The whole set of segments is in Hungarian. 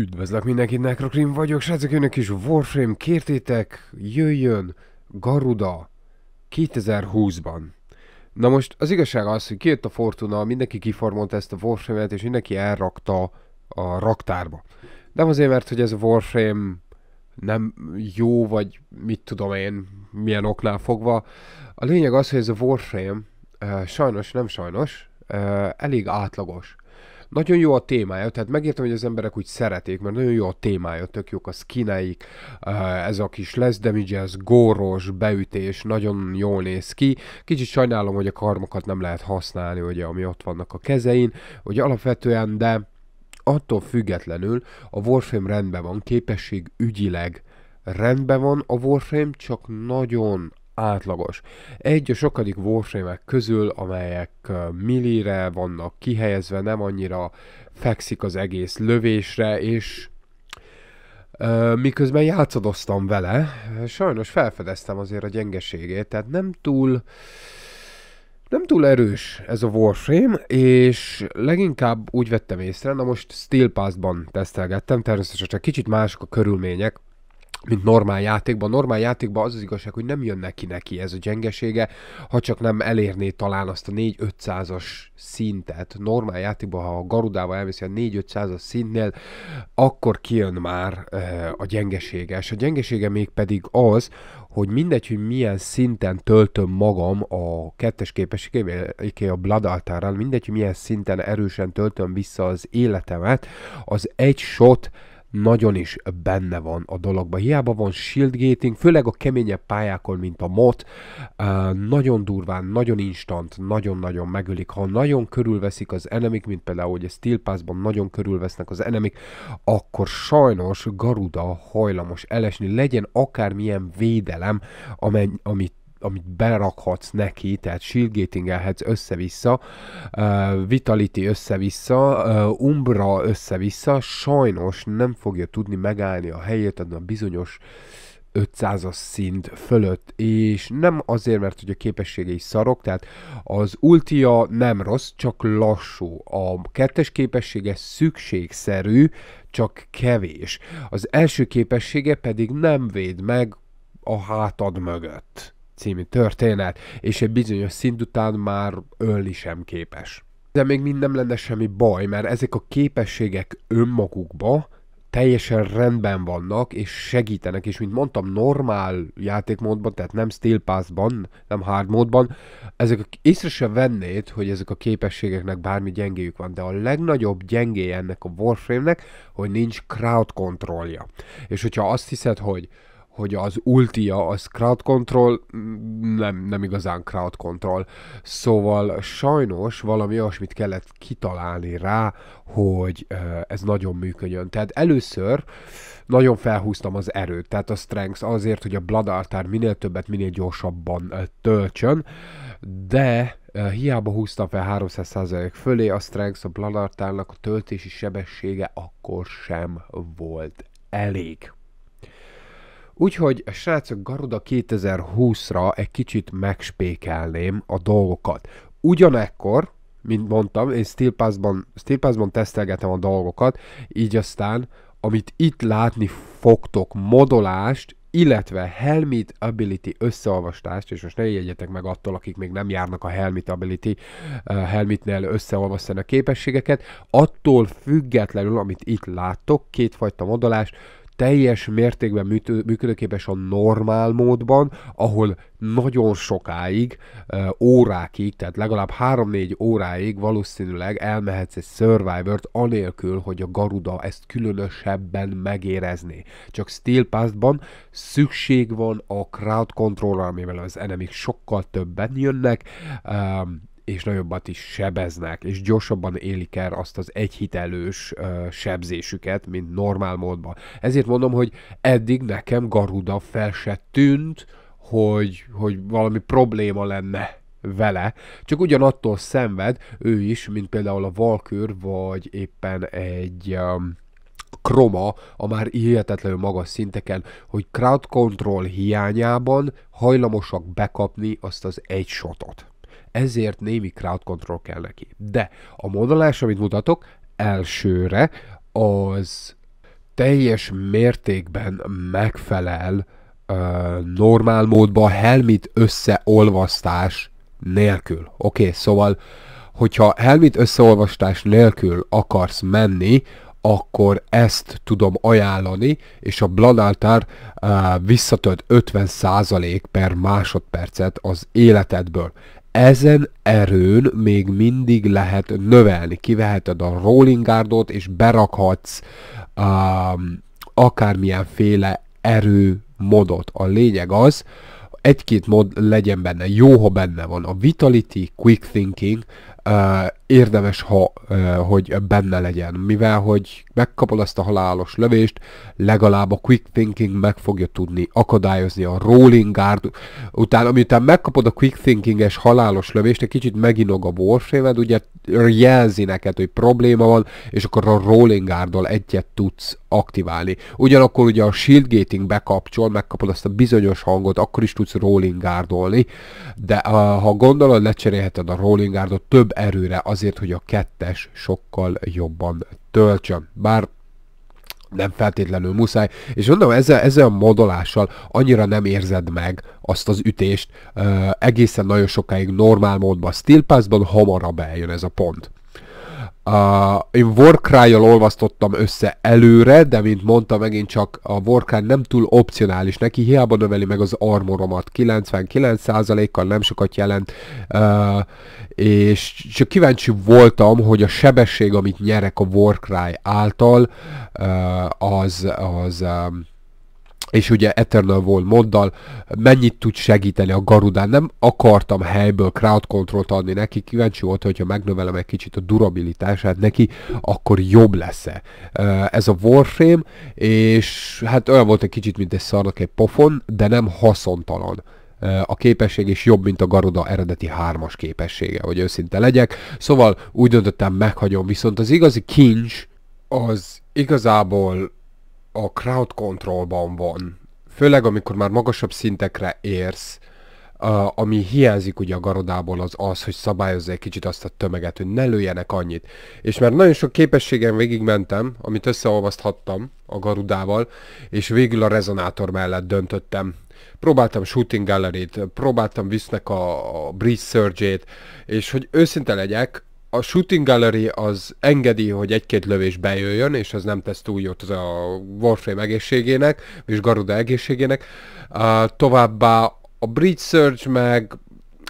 Üdvözlök mindenkit, Necrocrim vagyok, srácok, jönnek is Warframe, kértétek, jöjjön Garuda 2020-ban. Na most az igazság az, hogy kijött a Fortuna, mindenki kiformolt ezt a Warframe-et, és mindenki elrakta a raktárba. Nem azért, mert hogy ez a Warframe nem jó, vagy mit tudom én, milyen oknál fogva. A lényeg az, hogy ez a Warframe, eh, sajnos, nem sajnos, eh, elég átlagos nagyon jó a témája, tehát megértem, hogy az emberek úgy szeretik, mert nagyon jó a témája, tök jók a skineik, eh, ez a kis lesz damage, ez góros beütés, nagyon jól néz ki. Kicsit sajnálom, hogy a karmokat nem lehet használni, ugye, ami ott vannak a kezein, hogy alapvetően, de attól függetlenül a Warframe rendben van, képesség ügyileg rendben van a Warframe, csak nagyon átlagos. Egy a sokadik warframe közül, amelyek millire vannak kihelyezve, nem annyira fekszik az egész lövésre, és miközben játszadoztam vele, sajnos felfedeztem azért a gyengeségét, tehát nem túl nem túl erős ez a Warframe, és leginkább úgy vettem észre, na most Steel Pass-ban tesztelgettem, természetesen csak kicsit mások a körülmények, mint normál játékban. Normál játékban az az igazság, hogy nem jön neki neki ez a gyengesége, ha csak nem elérné talán azt a 4-500-as szintet. Normál játékban, ha a Garudával elviszi a 4-500-as szintnél, akkor kijön már e, a gyengesége. És a gyengesége még pedig az, hogy mindegy, hogy milyen szinten töltöm magam a kettes képességével, a Blood Altárral, mindegy, hogy milyen szinten erősen töltöm vissza az életemet, az egy shot nagyon is benne van a dologban. Hiába van shield gating, főleg a keményebb pályákon, mint a MOT, nagyon durván, nagyon instant, nagyon-nagyon megölik. Ha nagyon körülveszik az enemik, mint például, hogy a Steel Pass-ban nagyon körülvesznek az enemik, akkor sajnos Garuda hajlamos elesni, legyen akármilyen védelem, amely, amit amit berakhatsz neki, tehát shieldgatingelhetsz össze-vissza, uh, Vitality össze-vissza, uh, Umbra össze-vissza, sajnos nem fogja tudni megállni a helyét, a bizonyos 500-as szint fölött, és nem azért, mert hogy a képességei szarok, tehát az ultia nem rossz, csak lassú. A kettes képessége szükségszerű, csak kevés. Az első képessége pedig nem véd meg a hátad mögött című történet, és egy bizonyos szint után már ölni sem képes. De még mind nem lenne semmi baj, mert ezek a képességek önmagukba teljesen rendben vannak, és segítenek, és mint mondtam, normál játékmódban, tehát nem Steel Pass-ban, nem Hard módban, ezek észre sem vennéd, hogy ezek a képességeknek bármi gyengéjük van, de a legnagyobb gyengéje ennek a Warframe-nek, hogy nincs crowd kontrollja. És hogyha azt hiszed, hogy hogy az ultia az crowd control, mm, nem, nem igazán crowd control. Szóval sajnos valami olyasmit kellett kitalálni rá, hogy ez nagyon működjön. Tehát először nagyon felhúztam az erőt, tehát a strength azért, hogy a Blood Altar minél többet, minél gyorsabban töltsön, de hiába húztam fel 300% fölé, a strength a Blood a töltési sebessége akkor sem volt elég. Úgyhogy srácok, Garuda 2020-ra egy kicsit megspékelném a dolgokat. Ugyanekkor, mint mondtam, én steelpass ban Steel tesztelgetem a dolgokat, így aztán, amit itt látni fogtok, modolást, illetve Helmet Ability összeolvastást, és most ne jegyetek meg attól, akik még nem járnak a Helmet Ability, eh, Helmetnél összeolvasztani a képességeket, attól függetlenül, amit itt láttok, kétfajta modolás, teljes mértékben működőképes a normál módban, ahol nagyon sokáig, órákig, tehát legalább 3-4 óráig valószínűleg elmehetsz egy Survivor-t anélkül, hogy a Garuda ezt különösebben megérezné. Csak Steel pass ban szükség van a crowd controlra, amivel az enemik sokkal többen jönnek, um, és nagyobbat is sebeznek, és gyorsabban élik el azt az egyhitelős sebzésüket, mint normál módban. Ezért mondom, hogy eddig nekem Garuda fel se tűnt, hogy, hogy valami probléma lenne vele, csak ugyanattól szenved ő is, mint például a Valkür, vagy éppen egy um, kroma a már hihetetlenül magas szinteken, hogy crowd control hiányában hajlamosak bekapni azt az egy shotot ezért némi crowd control kell neki. De a modellás, amit mutatok, elsőre az teljes mértékben megfelel uh, normál módba Helmit összeolvasztás nélkül. Oké, okay, szóval hogyha Helmit összeolvasztás nélkül akarsz menni, akkor ezt tudom ajánlani, és a Bladáltár uh, visszatölt 50% per másodpercet az életedből ezen erőn még mindig lehet növelni. Kiveheted a rolling guardot, és berakhatsz um, akármilyen féle erő modot. A lényeg az, egy-két mod legyen benne, jó, ha benne van. A Vitality, Quick Thinking, érdemes, ha, hogy benne legyen, mivel, hogy megkapod azt a halálos lövést, legalább a quick thinking meg fogja tudni akadályozni a rolling guard után, amiután megkapod a quick Thinking és halálos lövést, egy kicsit meginog a warframe ugye jelzi neked, hogy probléma van, és akkor a rolling guard egyet tudsz aktiválni. Ugyanakkor ugye a shield gating bekapcsol, megkapod azt a bizonyos hangot, akkor is tudsz rolling guardolni, de ha gondolod, lecserélheted a rolling guardot több több erőre azért, hogy a kettes sokkal jobban töltsön. Bár nem feltétlenül muszáj. És mondom, ezzel, ezzel a modolással annyira nem érzed meg azt az ütést, uh, egészen nagyon sokáig normál módban, steel hamarabb eljön ez a pont. A én Warcry-jal olvasztottam össze előre, de mint mondta, megint csak a Warcry nem túl opcionális neki, hiába növeli meg az armoromat 99%-kal, nem sokat jelent, uh, és csak kíváncsi voltam, hogy a sebesség, amit nyerek a Warcry által, uh, az, az um, és ugye Eternal volt moddal mennyit tud segíteni a Garudán. Nem akartam helyből crowd control adni neki, kíváncsi volt, hogyha megnövelem egy kicsit a durabilitását neki, akkor jobb lesz-e. Eh, ez a Warframe, és hát olyan volt egy kicsit, mint egy szarnak egy pofon, de nem haszontalan eh, a képesség is jobb, mint a Garuda eredeti hármas képessége, hogy őszinte legyek. Szóval úgy döntöttem, meghagyom, viszont az igazi kincs az igazából a crowd controlban van, főleg amikor már magasabb szintekre érsz, Uh, ami hiányzik ugye a garodából az az, hogy szabályozza egy kicsit azt a tömeget, hogy ne lőjenek annyit. És mert nagyon sok képességen végigmentem, amit összeolvaszthattam a garudával, és végül a rezonátor mellett döntöttem. Próbáltam shooting gallery próbáltam visznek a, a breeze surge és hogy őszinte legyek, a shooting gallery az engedi, hogy egy-két lövés bejöjjön, és az nem tesz túl jót az a Warframe egészségének, és Garuda egészségének. Uh, továbbá a Bridge Surge meg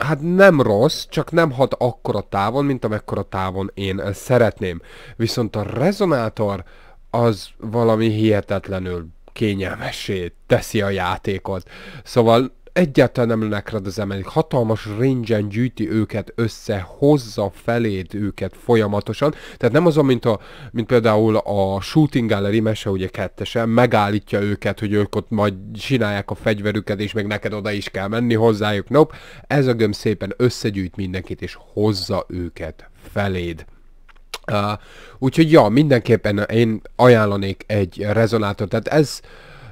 hát nem rossz, csak nem hat akkora távon, mint amekkora távon én szeretném. Viszont a rezonátor az valami hihetetlenül kényelmessé teszi a játékot. Szóval egyáltalán nem lennek rád az emelik. Hatalmas range gyűjti őket össze, hozza feléd őket folyamatosan. Tehát nem azon, mint, a, mint például a Shooting Gallery mese, ugye kettesen, megállítja őket, hogy ők ott majd csinálják a fegyverüket, és meg neked oda is kell menni hozzájuk. Nope. Ez a göm szépen összegyűjt mindenkit, és hozza őket feléd. Uh, úgyhogy ja, mindenképpen én ajánlanék egy rezonátort. Tehát ez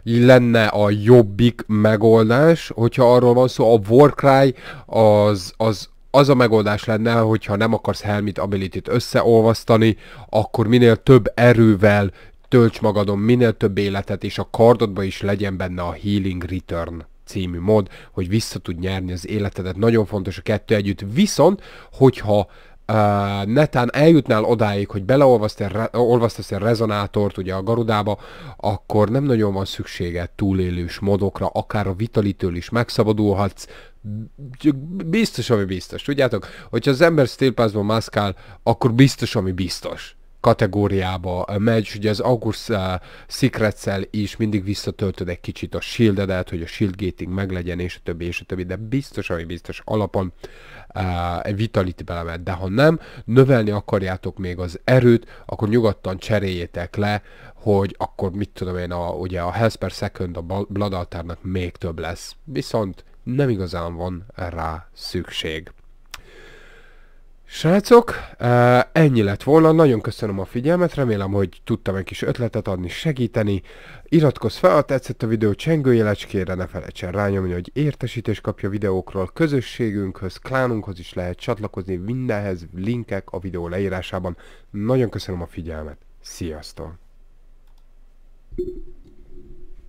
lenne a jobbik megoldás, hogyha arról van szó, a Warcry az, az, az a megoldás lenne, hogyha nem akarsz Helmit ability-t összeolvasztani, akkor minél több erővel tölts magadon minél több életet, és a kardodba is legyen benne a Healing Return című mod, hogy vissza tud nyerni az életedet. Nagyon fontos a kettő együtt. Viszont, hogyha uh, netán eljutnál odáig, hogy beleolvasztasz egy rezonátort ugye a garudába, akkor nem nagyon van szükséged túlélős modokra, akár a vitalitől is megszabadulhatsz, biztos, ami biztos. Tudjátok, hogyha az ember Steel mászkál, akkor biztos, ami biztos kategóriába megy, ugye az August uh, secrets is mindig visszatöltöd egy kicsit a shieldedet, hogy a shield gating meglegyen, és a többi, és a többi, de biztos, ami biztos alapon egy vitality belemet, de ha nem, növelni akarjátok még az erőt, akkor nyugodtan cseréljétek le, hogy akkor mit tudom én, a, ugye a health per second a blood altárnak még több lesz. Viszont nem igazán van rá szükség. Srácok, eh, ennyi lett volna, nagyon köszönöm a figyelmet, remélem, hogy tudtam egy kis ötletet adni, segíteni. Iratkozz fel, ha tetszett a videó, csengőjelecskére, ne felejtsen rányomni, hogy értesítést kapja videókról, közösségünkhöz, klánunkhoz is lehet csatlakozni, mindenhez linkek a videó leírásában. Nagyon köszönöm a figyelmet, sziasztok!